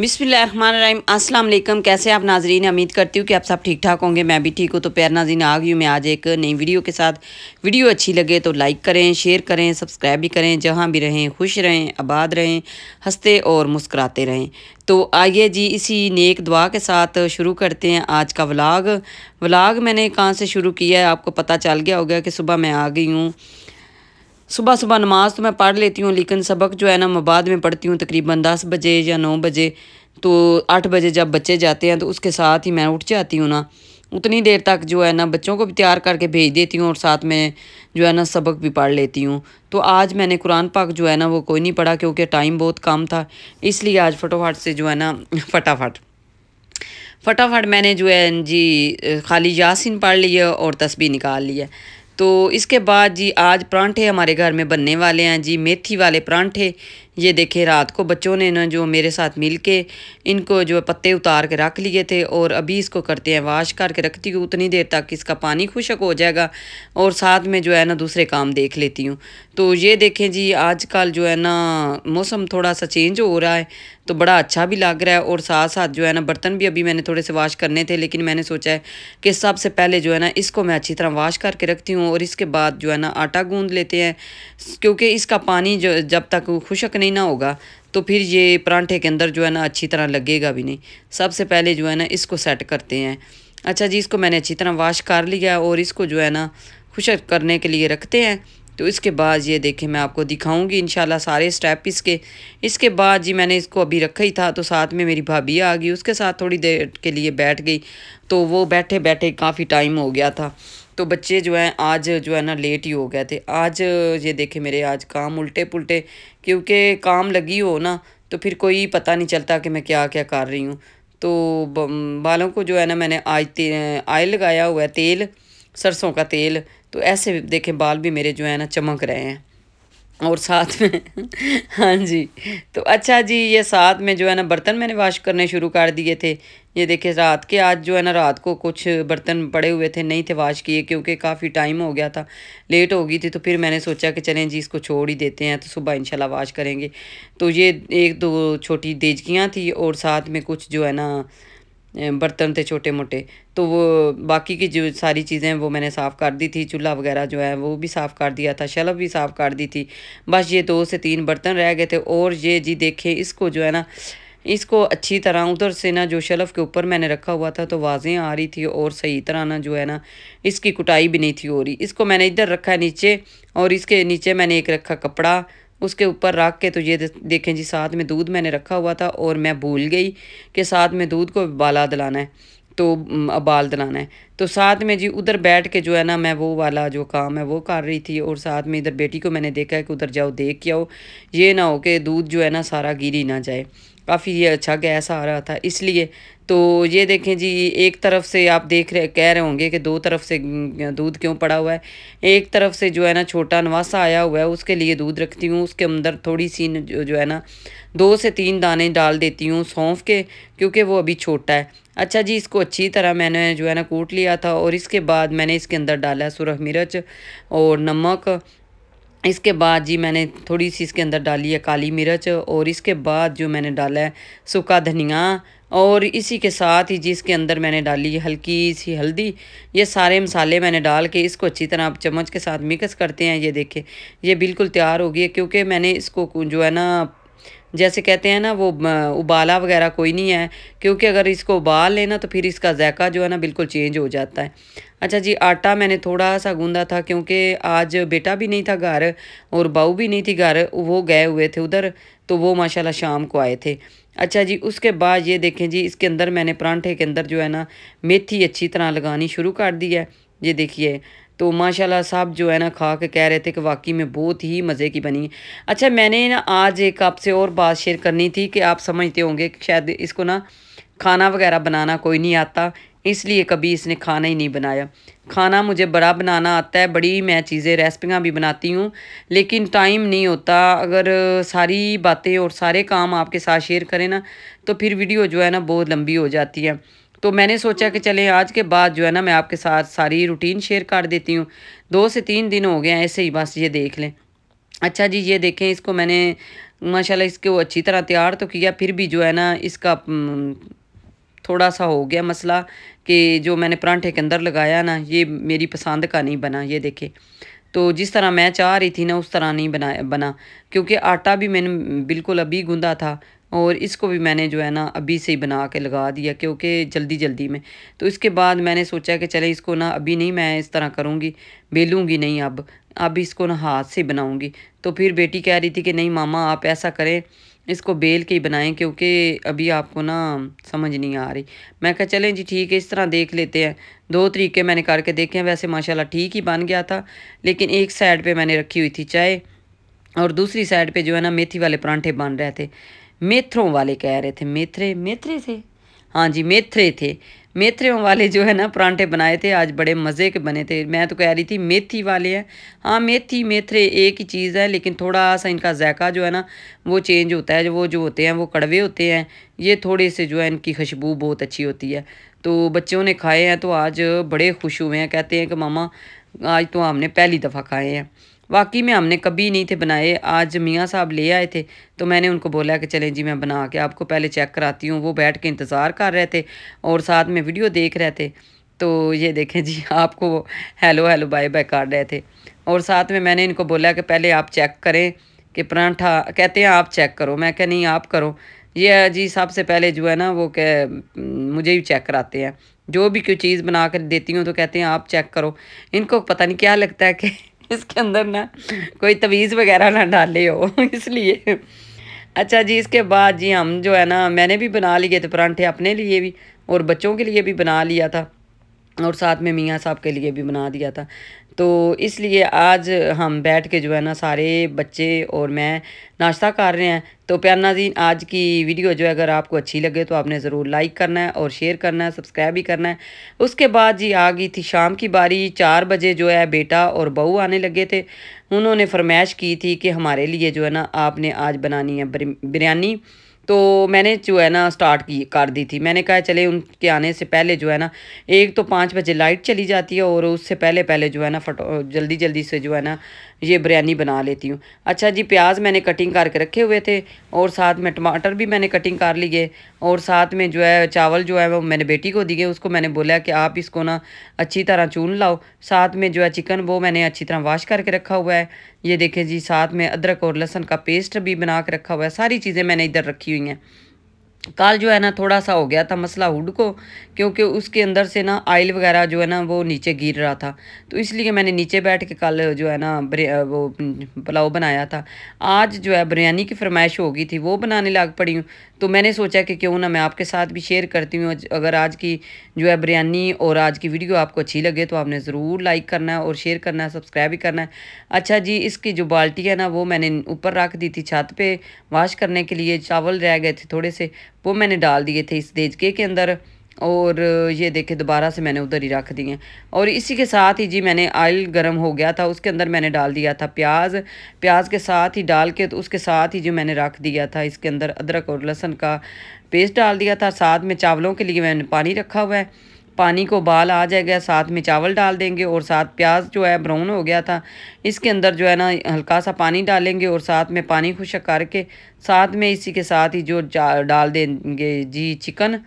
बिस्मिल्लाम अस्सलाम वालेकुम कैसे आप नाजरीन उम्मीद करती हूँ कि आप सब ठीक ठाक होंगे मैं भी ठीक हूँ तो प्यार नाजीन आ गई हूँ मैं आज एक नई वीडियो के साथ वीडियो अच्छी लगे तो लाइक करें शेयर करें सब्सक्राइब भी करें जहाँ भी रहें खुश रहें आबाद रहें हंसते और मुस्कराते रहें तो आइए जी इसी नेक दुआ के साथ शुरू करते हैं आज का व्लाग व्लाग मैंने कहाँ से शुरू किया है आपको पता चल गया होगा कि सुबह मैं आ गई हूँ सुबह सुबह नमाज़ तो मैं पढ़ लेती हूँ लेकिन सबक जो है ना मैं बाद में पढ़ती हूँ तकरीबन दस बजे या नौ बजे तो आठ बजे जब बच्चे जाते हैं तो उसके साथ ही मैं उठ जाती हूँ ना उतनी देर तक जो है ना बच्चों को भी तैयार करके भेज देती हूँ और साथ में जो है ना सबक भी पढ़ लेती हूँ तो आज मैंने कुरान पाक जो है ना वो कोई नहीं पढ़ा क्योंकि टाइम बहुत कम था इसलिए आज फटोफट से जो है ना फटाफट फटाफट मैंने जो है जी खाली यासिन पढ़ लिया और तस्वीर निकाल लिया तो इसके बाद जी आज परांठे हमारे घर में बनने वाले हैं जी मेथी वाले परांठे ये देखे रात को बच्चों ने ना जो मेरे साथ मिल के इनको जो पत्ते उतार के रख लिए थे और अभी इसको करते हैं वाश करके रखती हूँ उतनी देर तक इसका पानी खुशक हो जाएगा और साथ में जो है ना दूसरे काम देख लेती हूँ तो ये देखें जी आजकल जो है ना मौसम थोड़ा सा चेंज हो रहा है तो बड़ा अच्छा भी लग रहा है और साथ साथ जो है ना बर्तन भी अभी मैंने थोड़े से वाश करने थे लेकिन मैंने सोचा है कि सबसे पहले जो है ना इसको मैं अच्छी तरह वाश करके रखती हूँ और इसके बाद जो है ना आटा गूंद लेते हैं क्योंकि इसका पानी जो जब तक खुशक नहीं ही ना होगा तो फिर ये परांठे के अंदर जो है ना अच्छी तरह लगेगा भी नहीं सबसे पहले जो है ना इसको सेट करते हैं अच्छा जी इसको मैंने अच्छी तरह वाश कर लिया और इसको जो है ना खुशक करने के लिए रखते हैं तो इसके बाद ये देखें मैं आपको दिखाऊंगी इन सारे स्टेप इसके इसके बाद जी मैंने इसको अभी रखा ही था तो साथ में मेरी भाभी आ गई उसके साथ थोड़ी देर के लिए बैठ गई तो वो बैठे बैठे काफ़ी टाइम हो गया था तो बच्चे जो हैं आज जो है ना लेट ही हो गए थे आज ये देखे मेरे आज काम उल्टे पुलटे क्योंकि काम लगी हो ना तो फिर कोई पता नहीं चलता कि मैं क्या क्या कर रही हूँ तो बालों को जो है ना मैंने आज आयल लगाया हुआ है तेल सरसों का तेल तो ऐसे देखें बाल भी मेरे जो है ना चमक रहे हैं और साथ में हाँ जी तो अच्छा जी ये साथ में जो है ना बर्तन मैंने वॉश करने शुरू कर दिए थे ये देखिए रात के आज जो है ना रात को कुछ बर्तन पड़े हुए थे नहीं थे वॉश किए क्योंकि काफ़ी टाइम हो गया था लेट हो गई थी तो फिर मैंने सोचा कि चलें जी इसको छोड़ ही देते हैं तो सुबह इंशाल्लाह वॉश करेंगे तो ये एक दो छोटी देजकियाँ थी और साथ में कुछ जो है ना बर्तन थे छोटे मोटे तो वो बाकी की जो सारी चीज़ें वो मैंने साफ़ कर दी थी चूल्हा वगैरह जो है वो भी साफ़ कर दिया था शलभ भी साफ़ कर दी थी बस ये दो से तीन बर्तन रह गए थे और ये जी देखें इसको जो है ना इसको अच्छी तरह उधर से ना जो शलफ़ के ऊपर मैंने रखा हुआ था तो वाजें आ रही थी और सही तरह ना जो है ना इसकी कुटाई भी नहीं थी हो रही इसको मैंने इधर रखा नीचे और इसके नीचे मैंने एक रखा कपड़ा उसके ऊपर रख के तो ये देखें जी साथ में दूध मैंने रखा हुआ था और मैं भूल गई कि साथ में दूध को उबाला दिलाना है तो उबाल दिलाना है तो साथ में जी उधर बैठ के जो है ना मैं वो वाला जो काम है वो कर रही थी और साथ में इधर बेटी को मैंने देखा है कि उधर जाओ देख के आओ ये ना हो कि दूध जो है ना सारा गिरी ना जाए काफ़ी ये अच्छा गैस आ रहा था इसलिए तो ये देखें जी एक तरफ से आप देख रहे कह रहे होंगे कि दो तरफ से दूध क्यों पड़ा हुआ है एक तरफ से जो है ना छोटा नवासा आया हुआ है उसके लिए दूध रखती हूँ उसके अंदर थोड़ी सी जो जो है ना दो से तीन दाने डाल देती हूँ सौंफ के क्योंकि वो अभी छोटा है अच्छा जी इसको अच्छी तरह मैंने जो है ना कूट लिया था और इसके बाद मैंने इसके अंदर डाला है सुरख मिर्च और नमक इसके बाद जी मैंने थोड़ी सी इसके अंदर डाली है काली मिर्च और इसके बाद जो मैंने डाला है सूखा धनिया और इसी के साथ ही जी इसके अंदर मैंने डाली है हल्की सी हल्दी ये सारे मसाले मैंने डाल के इसको अच्छी तरह आप चम्मच के साथ मिक्स करते हैं ये देखें ये बिल्कुल तैयार हो गई है क्योंकि मैंने इसको जो है ना जैसे कहते हैं ना वो उबाला वगैरह कोई नहीं है क्योंकि अगर इसको उबाल लेना तो फिर इसका जायका जो है ना बिल्कुल चेंज हो जाता है अच्छा जी आटा मैंने थोड़ा सा गूंदा था क्योंकि आज बेटा भी नहीं था घर और बहू भी नहीं थी घर वो गए हुए थे उधर तो वो माशाल्लाह शाम को आए थे अच्छा जी उसके बाद ये देखें जी इसके अंदर मैंने परांठे के अंदर जो है ना मेथी अच्छी तरह लगानी शुरू कर दी है ये देखिए तो माशाल्लाह साहब जो है ना खा के कह रहे थे कि वाकई में बहुत ही मज़े की बनी है अच्छा मैंने ना आज एक आपसे और बात शेयर करनी थी कि आप समझते होंगे कि शायद इसको ना खाना वगैरह बनाना कोई नहीं आता इसलिए कभी इसने खाना ही नहीं बनाया खाना मुझे बड़ा बनाना आता है बड़ी मैं चीज़ें रेसिपियाँ भी बनाती हूँ लेकिन टाइम नहीं होता अगर सारी बातें और सारे काम आपके साथ शेयर करें ना तो फिर वीडियो जो है ना बहुत लंबी हो जाती है तो मैंने सोचा कि चले आज के बाद जो है ना मैं आपके साथ सारी रूटीन शेयर कर देती हूँ दो से तीन दिन हो गए ऐसे ही बस ये देख लें अच्छा जी ये देखें इसको मैंने माशाल्लाह इसको अच्छी तरह तैयार तो किया फिर भी जो है ना इसका थोड़ा सा हो गया मसला कि जो मैंने परांठे के अंदर लगाया ना ये मेरी पसंद का नहीं बना ये देखें तो जिस तरह मैं चाह रही थी ना उस तरह नहीं बना बना क्योंकि आटा भी मैंने बिल्कुल अभी गूँधा था और इसको भी मैंने जो है ना अभी से ही बना के लगा दिया क्योंकि जल्दी जल्दी में तो इसके बाद मैंने सोचा कि चले इसको ना अभी नहीं मैं इस तरह करूँगी बेलूँगी नहीं अब अब इसको ना हाथ से बनाऊँगी तो फिर बेटी कह रही थी कि नहीं मामा आप ऐसा करें इसको बेल के ही बनाएं क्योंकि अभी आपको ना समझ नहीं आ रही मैं कहा चलें जी ठीक है इस तरह देख लेते हैं दो तरीके मैंने करके देखे हैं वैसे माशाल्लाह ठीक ही बन गया था लेकिन एक साइड पे मैंने रखी हुई थी चाय और दूसरी साइड पे जो है ना मेथी वाले परांठे बन रहे थे मेथरों वाले कह रहे थे मेथरे मेथरे थे हाँ जी मेथरे थे मेथरों वाले जो है ना परांठे बनाए थे आज बड़े मज़े के बने थे मैं तो कह रही थी मेथी वाले हैं हाँ मेथी मेथरे एक ही चीज़ है लेकिन थोड़ा सा इनका जायका जो है ना वो चेंज होता है जो वो जो होते हैं वो कड़वे होते हैं ये थोड़े से जो है इनकी खुशबू बहुत अच्छी होती है तो बच्चों ने खाए हैं तो आज बड़े खुश हुए हैं कहते हैं कि मामा आज तो हमने पहली दफ़ा खाए हैं वाकई में हमने कभी नहीं थे बनाए आज मियाँ साहब ले आए थे तो मैंने उनको बोला कि चलें जी मैं बना के आपको पहले चेक कराती हूँ वो बैठ के इंतज़ार कर रहे थे और साथ में वीडियो देख रहे थे तो ये देखें जी आपको वो हेलो हेलो बाय बाय कर रहे थे और साथ में मैंने इनको बोला कि पहले आप चेक करें कि परांठा कहते हैं आप चेक करो मैं कह नहीं आप करो ये जी सबसे पहले जो है ना वो कह मुझे ही चेक कराते हैं जो भी कोई चीज़ बना कर देती हूँ तो कहते हैं आप चेक करो इनको पता नहीं क्या लगता है कि इसके अंदर ना कोई तवीज़ वगैरह ना डाले हो इसलिए अच्छा जी इसके बाद जी हम जो है ना मैंने भी बना लिए थे परांठे अपने लिए भी और बच्चों के लिए भी बना लिया था और साथ में मियाँ साहब के लिए भी बना दिया था तो इसलिए आज हम बैठ के जो है ना सारे बच्चे और मैं नाश्ता कर रहे हैं तो प्यार दिन आज की वीडियो जो है अगर आपको अच्छी लगे तो आपने ज़रूर लाइक करना है और शेयर करना है सब्सक्राइब भी करना है उसके बाद जी आ गई थी शाम की बारी चार बजे जो है बेटा और बहू आने लगे थे उन्होंने फरमाइश की थी कि हमारे लिए जो है ना आपने आज बनानी है बिरयानी तो मैंने जो है ना स्टार्ट की कर दी थी मैंने कहा चले उनके आने से पहले जो है ना एक तो पाँच बजे लाइट चली जाती है और उससे पहले पहले जो है ना फटो जल्दी जल्दी से जो है ना ये बिरयानी बना लेती हूँ अच्छा जी प्याज मैंने कटिंग करके रखे हुए थे और साथ में टमाटर भी मैंने कटिंग कर लिए और साथ में जो है चावल जो है वो मैंने बेटी को दिए उसको मैंने बोला कि आप इसको ना अच्छी तरह चून लाओ साथ में जो है चिकन वो मैंने अच्छी तरह वाश करके रखा हुआ है ये देखें जी साथ में अदरक और लहसुन का पेस्ट भी बना के रखा हुआ है सारी चीज़ें मैंने इधर रखी हुई हैं काल जो है ना थोड़ा सा हो गया था मसला हुड को क्योंकि उसके अंदर से ना आयल वगैरह जो है ना वो नीचे गिर रहा था तो इसलिए मैंने नीचे बैठ के कल जो है ना वो पुलाव बनाया था आज जो है बिरयानी की फरमाइश हो गई थी वो बनाने लग पड़ी हूँ तो मैंने सोचा कि क्यों ना मैं आपके साथ भी शेयर करती हूँ अगर आज की जो है बिरयानी और आज की वीडियो आपको अच्छी लगे तो आपने ज़रूर लाइक करना है और शेयर करना है सब्सक्राइब भी करना है अच्छा जी इसकी जो बाल्टी है ना वो मैंने ऊपर रख दी थी छत पे वाश करने के लिए चावल रह गए थे थोड़े से वो मैंने डाल दिए थे इस देजके के अंदर और ये देखे दोबारा से मैंने उधर ही रख दिए और इसी के साथ ही जी मैंने आयल गर्म हो गया था उसके अंदर मैंने डाल दिया था प्याज प्याज के साथ ही डाल के तो उसके साथ ही जो मैंने रख दिया था इसके अंदर अदरक और लहसुन का पेस्ट डाल दिया था साथ में चावलों के लिए मैंने पानी रखा हुआ है पानी को बाल आ जाएगा साथ में चावल डाल देंगे और साथ प्याज जो है ब्राउन हो गया था इसके अंदर जो है ना हल्का सा पानी डालेंगे और साथ में पानी खुशक करके साथ में इसी के साथ ही जो डाल देंगे जी चिकन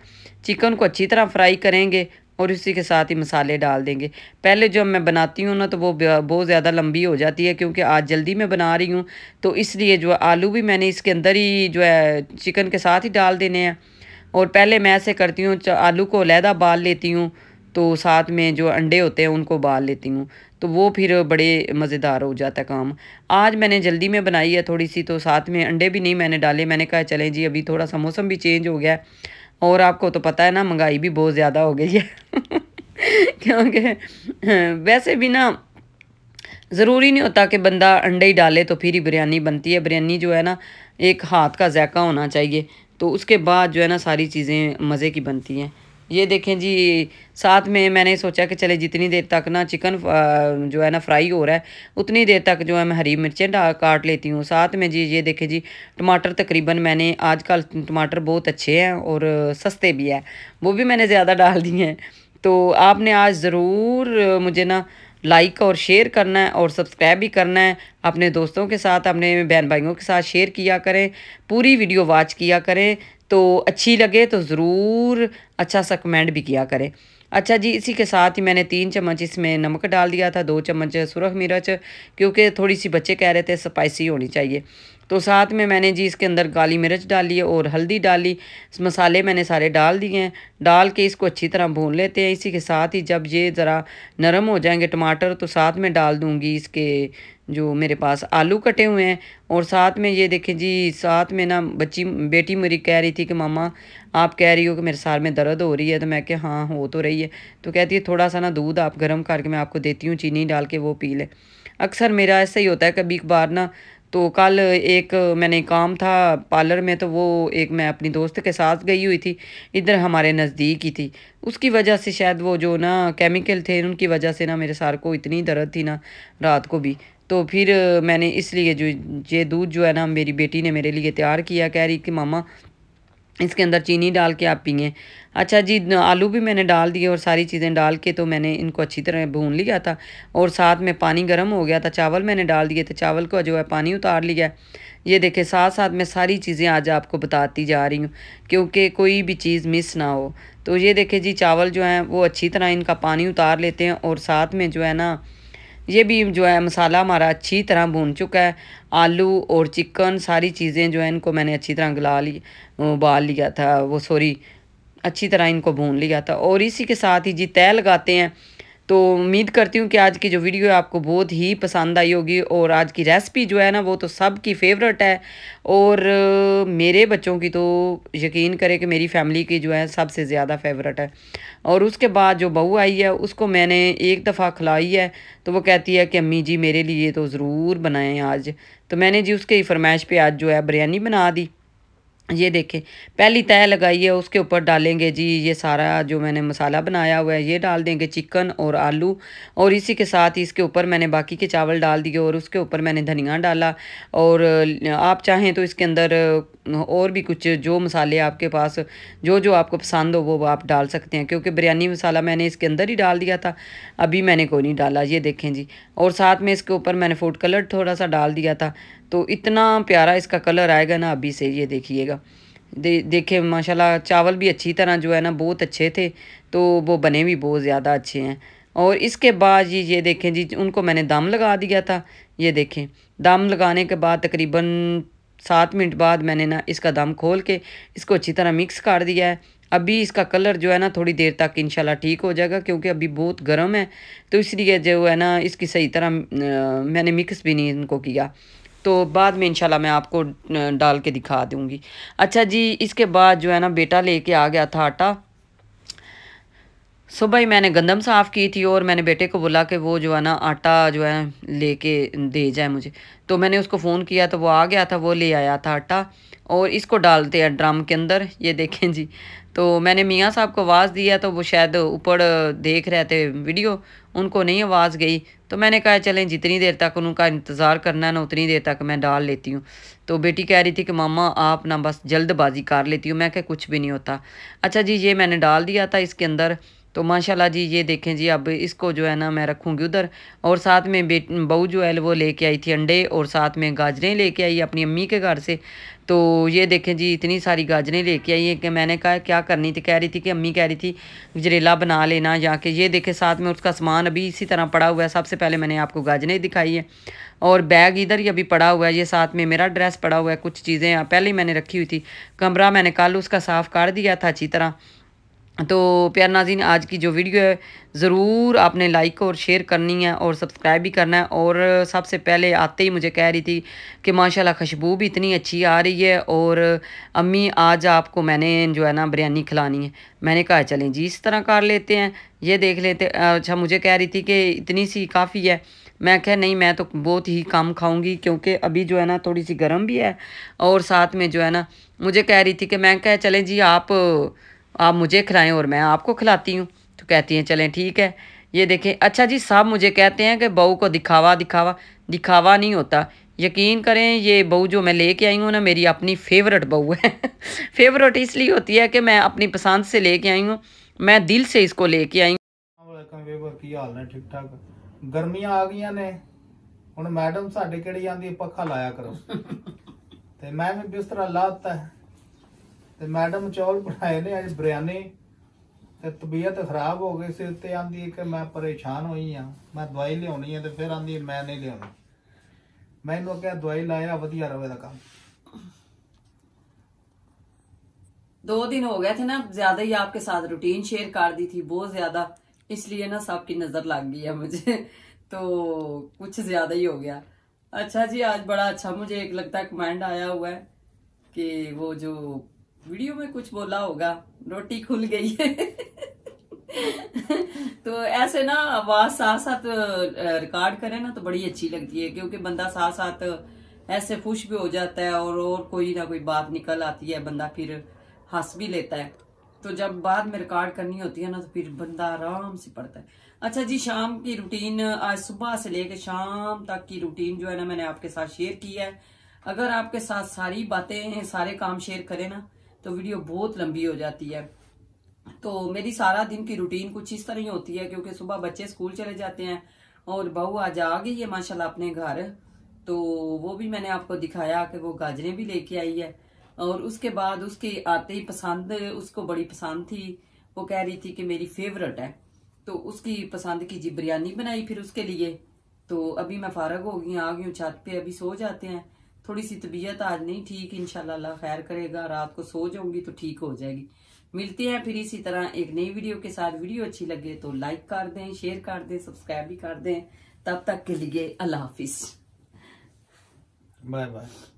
चिकन को अच्छी तरह फ्राई करेंगे और इसी के साथ ही मसाले डाल देंगे पहले जब मैं बनाती हूँ ना तो वो बहुत ज़्यादा लंबी हो जाती है क्योंकि आज जल्दी में बना रही हूँ तो इसलिए जो आलू भी मैंने इसके अंदर ही जो है चिकन के साथ ही डाल देने हैं और पहले मैं ऐसे करती हूँ आलू को अलहदा बाल लेती हूँ तो साथ में जो अंडे होते हैं उनको बाल लेती हूँ तो वो फिर बड़े मज़ेदार हो जाता है काम आज मैंने जल्दी में बनाई है थोड़ी सी तो साथ में अंडे भी नहीं मैंने डाले मैंने कहा चलें जी अभी थोड़ा सा मौसम भी चेंज हो गया है और आपको तो पता है ना महंगाई भी बहुत ज़्यादा हो गई है क्योंकि वैसे भी ना ज़रूरी नहीं होता कि बंदा अंडे ही डाले तो फिर ही बिरयानी बनती है बिरयानी जो है ना एक हाथ का जायका होना चाहिए तो उसके बाद जो है ना सारी चीज़ें मज़े की बनती हैं ये देखें जी साथ में मैंने सोचा कि चले जितनी देर तक ना चिकन जो है ना फ्राई हो रहा है उतनी देर तक जो है मैं हरी मिर्चें काट लेती हूँ साथ में जी ये देखें जी टमाटर तकरीबन मैंने आजकल टमाटर बहुत अच्छे हैं और सस्ते भी हैं वो भी मैंने ज़्यादा डाल दिए हैं तो आपने आज ज़रूर मुझे ना लाइक और शेयर करना है और सब्सक्राइब भी करना है अपने दोस्तों के साथ अपने बहन भाइयों के साथ शेयर किया करें पूरी वीडियो वॉच किया करें तो अच्छी लगे तो ज़रूर अच्छा सा कमेंट भी किया करें अच्छा जी इसी के साथ ही मैंने तीन चम्मच इसमें नमक डाल दिया था दो चम्मच सुरख मिर्च क्योंकि थोड़ी सी बच्चे कह रहे थे स्पाइसी होनी चाहिए तो साथ में मैंने जी इसके अंदर काली मिर्च डाली है और हल्दी डाली मसाले मैंने सारे डाल दिए हैं डाल के इसको अच्छी तरह भून लेते हैं इसी के साथ ही जब ये ज़रा नरम हो जाएंगे टमाटर तो साथ में डाल दूँगी इसके जो मेरे पास आलू कटे हुए हैं और साथ में ये देखें जी साथ में ना बच्ची बेटी मेरी कह रही थी कि मामा आप कह रही हो कि मेरे सार में दर्द हो रही है तो मैं क्या हाँ हो तो रही है तो कहती है थोड़ा सा ना दूध आप गर्म करके मैं आपको देती हूँ चीनी डाल के वो पी लें अक्सर मेरा ऐसा ही होता है कभी एक बार ना तो कल एक मैंने काम था पार्लर में तो वो एक मैं अपनी दोस्त के साथ गई हुई थी इधर हमारे नज़दीक ही थी उसकी वजह से शायद वो जो ना केमिकल थे उनकी वजह से ना मेरे सार को इतनी दर्द थी ना रात को भी तो फिर मैंने इसलिए जो ये दूध जो है ना मेरी बेटी ने मेरे लिए तैयार किया कह रही कि मामा इसके अंदर चीनी डाल के आप पिए अच्छा जी आलू भी मैंने डाल दिए और सारी चीज़ें डाल के तो मैंने इनको अच्छी तरह भून लिया था और साथ में पानी गर्म हो गया था चावल मैंने डाल दिए थे चावल को जो है पानी उतार लिया ये देखे साथ साथ मैं सारी चीज़ें आज आपको बताती जा रही हूँ क्योंकि कोई भी चीज़ मिस ना हो तो ये देखे जी चावल जो है वो अच्छी तरह इनका पानी उतार लेते हैं और साथ में जो है ना ये भी जो है मसाला हमारा अच्छी तरह भून चुका है आलू और चिकन सारी चीज़ें जो है इनको मैंने अच्छी तरह गला ली उबाल लिया था वो सॉरी अच्छी तरह इनको भून लिया था और इसी के साथ ही जी तय लगाते हैं तो उम्मीद करती हूँ कि आज की जो वीडियो है आपको बहुत ही पसंद आई होगी और आज की रेसिपी जो है ना वो तो सब की फेवरेट है और मेरे बच्चों की तो यकीन करें कि मेरी फैमिली की जो है सबसे ज़्यादा फेवरेट है और उसके बाद जो बहू आई है उसको मैंने एक दफ़ा खिलाई है तो वो कहती है कि अम्मी जी मेरे लिए तो ज़रूर बनाएँ आज तो मैंने जी उसके फरमाइश पर आज जो है बिरयानी बना दी ये देखें पहली तह लगाइए उसके ऊपर डालेंगे जी ये सारा जो मैंने मसाला बनाया हुआ है ये डाल देंगे चिकन और आलू और इसी के साथ इसके ऊपर मैंने बाकी के चावल डाल दिए और उसके ऊपर मैंने धनिया डाला और आप चाहें तो इसके अंदर और भी कुछ जो मसाले आपके पास जो जो आपको पसंद हो वो आप डाल सकते हैं क्योंकि बिरयानी मसाला मैंने इसके अंदर ही डाल दिया था अभी मैंने कोई नहीं डाला ये देखें जी और साथ में इसके ऊपर मैंने फूड कलर थोड़ा सा डाल दिया था तो इतना प्यारा इसका कलर आएगा ना अभी से ये देखिएगा दे देखे माशाल्लाह चावल भी अच्छी तरह जो है ना बहुत अच्छे थे तो वो बने भी बहुत ज़्यादा अच्छे हैं और इसके बाद जी ये देखें जी उनको मैंने दम लगा दिया था ये देखें दम लगाने के बाद तकरीबन सात मिनट बाद मैंने ना इसका दम खोल के इसको अच्छी तरह मिक्स कर दिया है अभी इसका कलर जो है ना थोड़ी देर तक इंशाल्लाह ठीक हो जाएगा क्योंकि अभी बहुत गर्म है तो इसलिए जो है ना इसकी सही तरह मैंने मिक्स भी नहीं इनको किया तो बाद में इंशाल्लाह मैं आपको डाल के दिखा दूँगी अच्छा जी इसके बाद जो है ना बेटा लेके आ गया था आटा सुबह ही मैंने गंदम साफ़ की थी और मैंने बेटे को बोला कि वो जो है ना आटा जो है लेके दे जाए मुझे तो मैंने उसको फ़ोन किया तो वो आ गया था वो ले आया था आटा और इसको डालते हैं ड्रम के अंदर ये देखें जी तो मैंने मियाँ साहब को आवाज़ दिया तो वो शायद ऊपर देख रहे थे वीडियो उनको नहीं आवाज़ गई तो मैंने कहा चलें जितनी देर तक उनका इंतज़ार करना है ना उतनी देर तक मैं डाल लेती हूँ तो बेटी कह रही थी कि मामा आप ना बस जल्दबाजी कर लेती हूँ मैं कह कुछ भी नहीं होता अच्छा जी ये मैंने डाल दिया था इसके अंदर तो माशाल्लाह जी ये देखें जी अब इसको जो है ना मैं रखूँगी उधर और साथ में बेट बहू जो है वो लेके आई थी अंडे और साथ में गाजरें लेके आई अपनी अम्मी के घर से तो ये देखें जी इतनी सारी गाजरें लेके आई है कि मैंने कहा क्या करनी थी तो कह रही थी कि अम्मी कह रही थी गजरेला बना लेना या कि ये देखें साथ में उसका सामान अभी इसी तरह पड़ा हुआ है सबसे पहले मैंने आपको गाजरें दिखाई है और बैग इधर ही अभी पड़ा हुआ है ये साथ में मेरा ड्रेस पड़ा हुआ है कुछ चीज़ें पहले ही मैंने रखी हुई थी कमरा मैंने कल उसका साफ़ कर दिया था अच्छी तरह तो प्यार नाजीन आज की जो वीडियो है ज़रूर आपने लाइक और शेयर करनी है और सब्सक्राइब भी करना है और सबसे पहले आते ही मुझे कह रही थी कि माशाल्लाह खुशबू भी इतनी अच्छी आ रही है और अम्मी आज आपको मैंने जो है ना बिरयानी खिलानी है मैंने कहा चलें जी इस तरह कर लेते हैं ये देख लेते अच्छा मुझे कह रही थी कि इतनी सी काफ़ी है मैं कह नहीं मैं तो बहुत ही कम खाऊंगी क्योंकि अभी जो है ना थोड़ी सी गर्म भी है और साथ में जो है ना मुझे कह रही थी कि मैं कह चलें जी आप आप मुझे खिलाएं और मैं आपको खिलाती हूँ तो कहती हैं चलें ठीक है ये देखें अच्छा जी सब मुझे कहते हैं कि बहू को दिखावा दिखावा दिखावा नहीं होता यकीन करें ये बहू जो मैं लेके आई हूँ ना मेरी अपनी फेवरेट बहू है फेवरेट इसलिए होती है कि मैं अपनी पसंद से लेके आई हूँ मैं दिल से इसको लेके आई हूँ ਹਾਲ ਨੇ ਠੀਕ ਠਾਕ ਗਰਮੀਆਂ ਆ ਗਈਆਂ ਨੇ ਹੁਣ ਮੈਡਮ ਸਾਡੇ ਕਿਹੜੀ ਜਾਂਦੀ ਪੱਖਾ ਲਾਇਆ ਕਰੋ ਤੇ ਤੇ ਮੈਡਮ ਚੌਲ ਬਣਾਏ ਨੇ ਅੱਜ ਬਿਰਿਆਨੀ ਤੇ ਤਬੀਅਤ ਖਰਾਬ ਹੋ ਗਈ ਸੀ ਤੇ ਆਂਦੀ ਕਿ ਮੈਂ ਪਰੇਸ਼ਾਨ ਹੋਈ ਆ ਮੈਂ ਦਵਾਈ ਲਿਆਉਣੀ ਹੈ ਤੇ ਫਿਰ ਆਂਦੀ ਮੈਂ ਨਹੀਂ ਲਿਆਉਣੀ ਮੈਨੂੰ ਕਿਹਾ ਦਵਾਈ ਲਾਇਆ ਵਧੀਆ ਰਵੇ ਦਾ ਕੰਮ दो दिन हो गए थे ना ज्यादा ही आपके साथ रूटीन शेयर कर दी थी बहुत ज्यादा इसलिए ना सबकी नजर लग गई है मुझे तो कुछ ज्यादा ही हो गया अच्छा जी आज बड़ा अच्छा मुझे एक लगता है कमेंट आया हुआ है कि वो जो वीडियो में कुछ बोला होगा रोटी खुल गई है तो ऐसे ना आवाज साथ साथ रिकॉर्ड करें ना तो बड़ी अच्छी लगती है क्योंकि बंदा साथ साथ ऐसे खुश भी हो जाता है और और कोई ना कोई बात निकल आती है बंदा फिर हंस भी लेता है तो जब बाद में रिकॉर्ड करनी होती है ना तो फिर बंदा आराम से पढ़ता है अच्छा जी शाम की रूटीन आज सुबह से लेकर शाम तक की रूटीन जो है ना मैंने आपके साथ शेयर की है अगर आपके साथ सारी बातें सारे काम शेयर करें ना तो वीडियो बहुत लंबी हो जाती है तो मेरी सारा दिन की रूटीन कुछ इस तरह ही होती है क्योंकि सुबह बच्चे स्कूल चले जाते हैं और बहू आज आ गई है माशाल्लाह अपने घर तो वो भी मैंने आपको दिखाया कि वो गाजरें भी लेके आई है और उसके बाद उसके आते ही पसंद उसको बड़ी पसंद थी वो कह रही थी कि मेरी फेवरेट है तो उसकी पसंद की जी बिरयानी बनाई फिर उसके लिए तो अभी मैं फारग हो गई आ गई छत पे अभी सो जाते हैं थोड़ी सी तबीयत आज नहीं ठीक इनशाला खैर करेगा रात को सो जाऊंगी तो ठीक हो जाएगी मिलते हैं फिर इसी तरह एक नई वीडियो के साथ वीडियो अच्छी लगे तो लाइक कर दें शेयर कर दें सब्सक्राइब भी कर दें तब तक के लिए अल्लाह हाफिज बाय बाय